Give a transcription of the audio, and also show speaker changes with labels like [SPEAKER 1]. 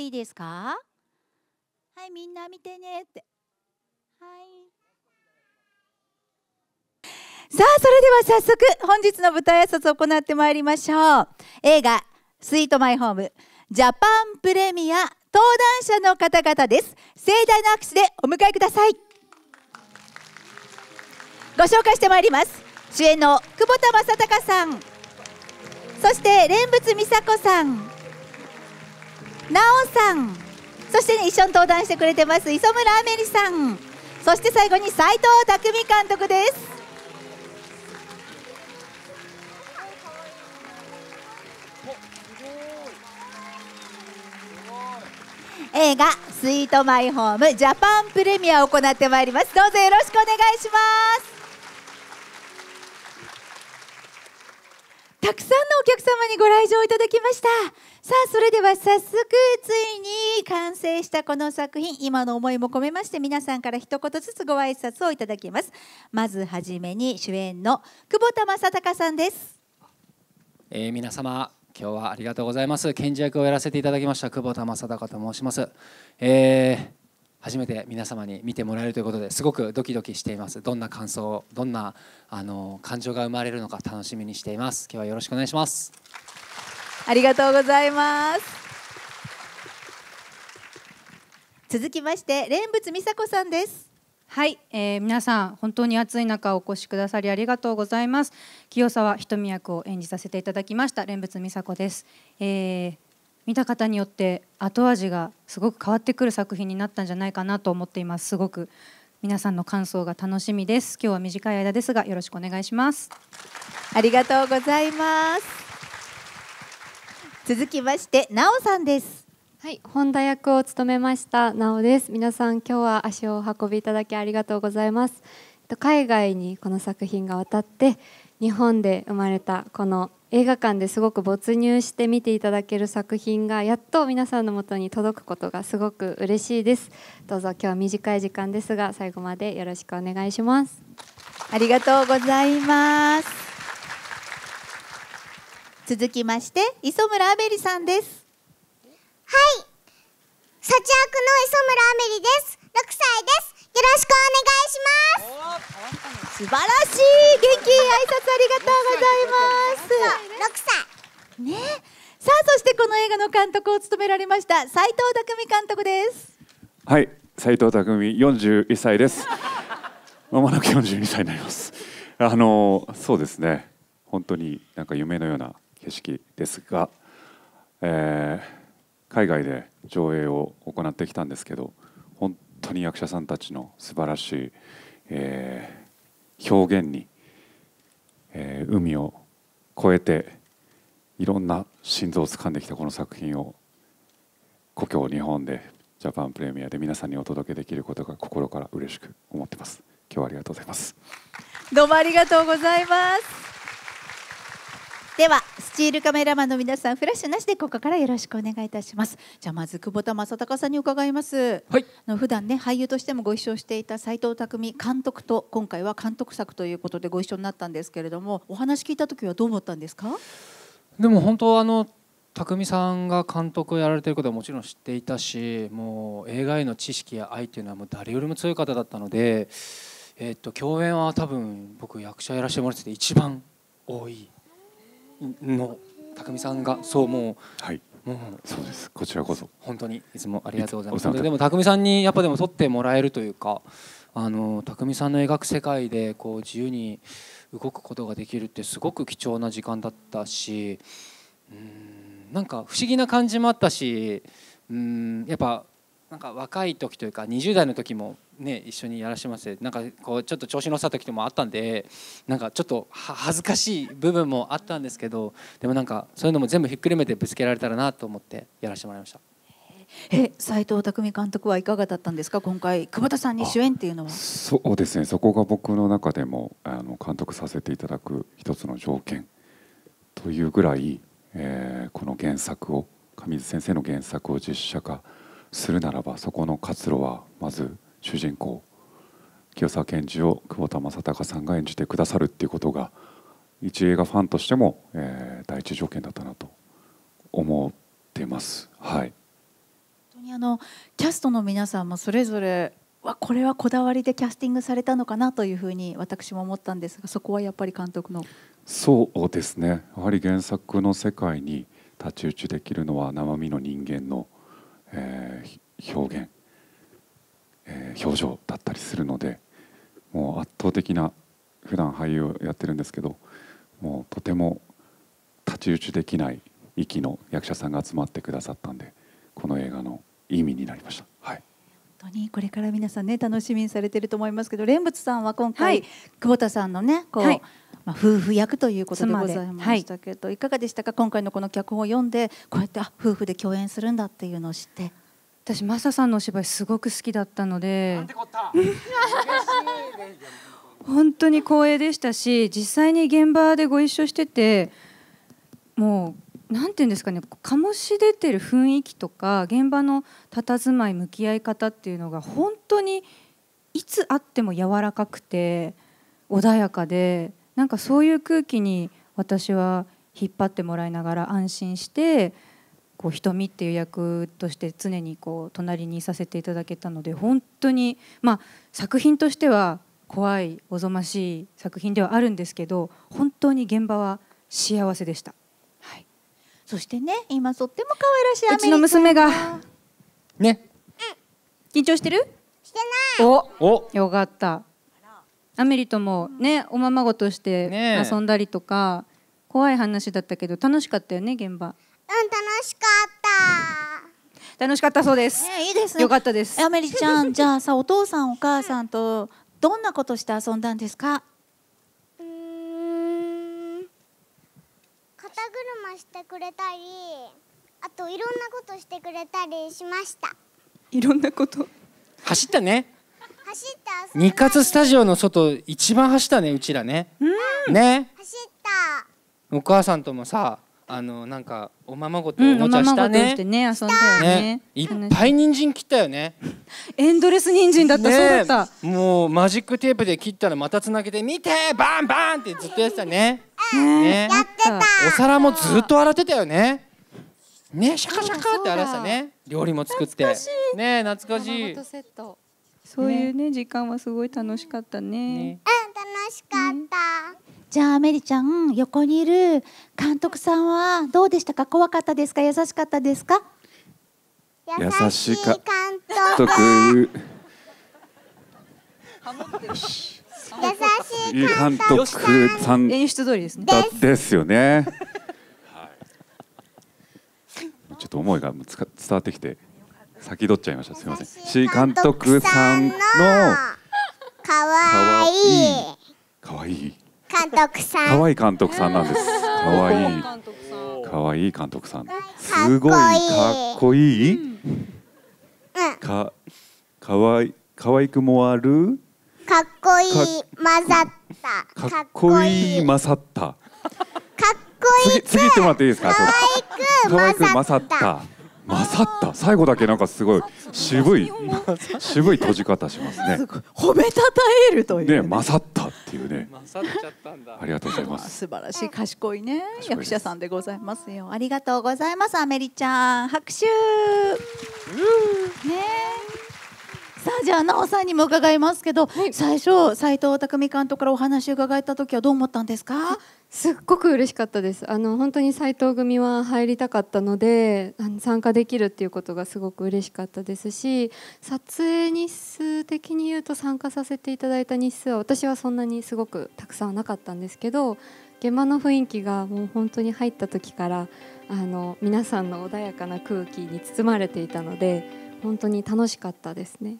[SPEAKER 1] ていいですかはいみんな見てねってはいさあそれでは早速本日の舞台挨拶を行ってまいりましょう映画「スイートマイホーム」ジャパンプレミア登壇者の方々です盛大な拍手でお迎えくださいご紹介してまいります主演の久保田正孝さんそして蓮仏美佐子さんなおさんそして、ね、一緒に登壇してくれてます磯村あめりさんそして最後に斎藤匠監督です映画「スイートマイホームジャパンプレミア」を行ってまいりますどうぞよろしくお願いしますお客様にご来場いただきましたさあそれでは早速ついに完成したこの作品今の思いも込めまして皆さんから一言ずつご挨拶をいただきますまずはじめに主演の久保田正孝さんです、
[SPEAKER 2] えー、皆様今日はありがとうございます賢事役をやらせていただきました久保田正孝と申します、えー初めて皆様に見てもらえるということですごくドキドキしていますどんな感想どんなあの感情が生まれるのか楽しみにしています今日はよろしくお願いします
[SPEAKER 1] ありがとうございます
[SPEAKER 3] 続きまして蓮仏美佐子さんですはい、えー、皆さん本当に暑い中お越しくださりありがとうございます清沢瞳役を演じさせていただきました蓮仏美佐子です、えー見た方によって後味がすごく変わってくる作品になったんじゃないかなと思っていますすごく皆さんの感想が楽しみです今日は短い間ですがよろしくお願いしますありがとうございます続きましてなおさんですはい
[SPEAKER 1] 本田役を務めましたなおです皆さん今日は足を運びいただきありがとうございます海外にこの作品が渡って日本で生まれたこの映画館ですごく没入して見ていただける作品がやっと皆さんのもとに届くことがすごく嬉しいですどうぞ今日は短い時間ですが最後までよろしくお願いしますありがとうございます続きまして磯村アベリさんですはい
[SPEAKER 3] 幸悪の磯村アメリです6歳ですよろしくお願いし
[SPEAKER 1] ます素晴らしい元気挨拶ありがとうございます6歳ねさあそしてこの映画の監督を務められました斉藤匠監督です
[SPEAKER 4] はい斉藤匠四十一歳ですまもなく四十二歳になりますあのそうですね本当になんか夢のような景色ですが、えー、海外で上映を行ってきたんですけど当に役者さんたちの素晴らしい、えー、表現に、えー、海を越えていろんな心臓を掴んできたこの作品を故郷日本でジャパンプレミアで皆さんにお届けできることが心から嬉しく思ってます今日はありがとうございます
[SPEAKER 1] どうもありがとうございますではスチールカメラマンの皆さんフラッシュなしでここからよろしくお願いいたしますじゃあまず久保田正孝さんに伺います、はい、の普段ね俳優としてもご一緒していた斉藤匠監督と今回は監督作ということでご一緒になったんですけれどもお話聞いた時はどう思ったんで
[SPEAKER 2] すかでも本当あの匠さんが監督をやられていることはもちろん知っていたしもう映画への知識や愛というのはもう誰よりも強い方だったので、えっと共演は多分僕役者やらせてもらってて一番多いの匠さんがそうもう、はい、もうそうですこちらこそ本当にいつもありがとうございますでも匠さんにやっぱでも撮ってもらえるというかあの匠さんの描く世界でこう自由に動くことができるってすごく貴重な時間だったしうんなんか不思議な感じもあったしうんやっぱなんか若い時というか20代の時もね一緒にやらしてもらってなんかこうちょっと調子のった時もあったんでなんかちょっと恥ずかしい部分もあったんですけどでもなんかそういうのも全部ひっくるめてぶつけられたらなと思ってやらせてもらいました。
[SPEAKER 1] え斉藤匠監督はいかがだったんですか今回久保田さんに主演っていうのは
[SPEAKER 4] そうですねそこが僕の中でもあの監督させていただく一つの条件というぐらい、えー、この原作を上水先生の原作を実写化するならばそこの活路はまず主人公清沢賢治を久保田正孝さんが演じてくださるっていうことが一映画ファンとしても、えー、第一条件だったなと思ってます。はい、
[SPEAKER 1] 本当にあのキャストの皆さんもそれぞれはこれはこだわりでキャスティングされたのかなというふうに私も思ったんですがそこはやっぱり監督の
[SPEAKER 4] そうですねやはり原作の世界に太刀打ちできるのは生身の人間の。えー、表現、えー、表情だったりするのでもう圧倒的な普段俳優をやってるんですけどもうとても太刀打ちできない息の役者さんが集まってくださったんでこの映画の意味になりました。はい
[SPEAKER 1] 本当にこれから皆さんね楽しみにされてると思いますけど蓮仏さんは今回、はい、久保田さんのねこう、はいまあ、夫婦役ということでございまし
[SPEAKER 3] たけど、はい、いかがでしたか今回のこの脚本を読んでこうやってあ夫婦で共演するんだっていうのを知って。私マサさんのお芝居すごく好きだったので 本当に光栄でしたし実際に現場でご一緒しててもう何て言うんですかね醸し出てる雰囲気とか現場の佇まい向き合い方っていうのが本当にいつあっても柔らかくて穏やかでなんかそういう空気に私は引っ張ってもらいながら安心してこう瞳っていう役として常にこう隣にいさせていただけたので本当にまあ作品としては怖いおぞましい作品ではあるんですけど本当に現場は幸せでした、はい、そしてね今とっても可愛らしいうちの娘がね、うん、緊張してるしてないおよかったアメリともねおままごとして遊んだりとか、怖い話だったけど楽しかったよね現場うん楽しかった楽しかったそうです、えー、いいですねよかったですアメリちゃん じゃあさお父さんお母さんとど
[SPEAKER 1] んなことして遊んだんですかうん
[SPEAKER 3] 肩車してくれたりあといろんなことしてくれたりしました
[SPEAKER 2] いろんなこと走ったね日活スタジオの外一番走ったねうちらね、うん、ね走ったお母さんともさあのなんかおままごとおもちゃしたね
[SPEAKER 3] うん、ね遊んだよね、ね、
[SPEAKER 2] いっぱい人参切ったよねエンドレス人参だった、ね、そうだったもうマジックテープで切ったらまたつなげて見てバンバンってずっとやってたねねやってたお皿もずっと洗ってたよねねシャカシャカって洗ってたね料理も作ってね
[SPEAKER 3] 懐かしいそういうね時間はすごい楽しかったね。うん楽しかった。じゃあメリちゃん横にいる
[SPEAKER 1] 監督さんはどうでしたか怖かったですか優しかったですか
[SPEAKER 4] 優しい監督優しい監督さん演出通りですねですよねちょっと思いがつか伝わってきて先取っちゃいましたすみません石監督さんのかわいいかわいい
[SPEAKER 2] 監督さんか
[SPEAKER 4] わいい監督さんなんですかわいいかわいい監督さんすごいかっこいい、かかわいかわいくもある
[SPEAKER 1] かっこいい混ざっ
[SPEAKER 4] たかっこいい混ざったかっこいい次次行ってもらっていいですかかわいく混ざった混ざった最後だけなんかすごい渋い渋い閉じ方しますね褒めたたえるというねねざったっていうね勝っちゃったんだありがとうございます
[SPEAKER 1] 素晴らしい賢いね役者さんでございますよありがとうございますアメリちゃん拍手ねじゃあ奈緒さんにも伺いますけど、はい、最初斎藤工監督からお話伺えた時はどう思ったんですかすっごく嬉しかったですあの本当に斎藤組は入りたかったのであの参加できるっていうことがすごく嬉しかったですし撮影日数的に言うと参加させていただいた日数は私はそんなにすごくたくさんはなかったんですけど現場の雰囲気がもう本当に入った時からあの皆さんの穏やかな空気に包まれていたので本当に楽しかったですね。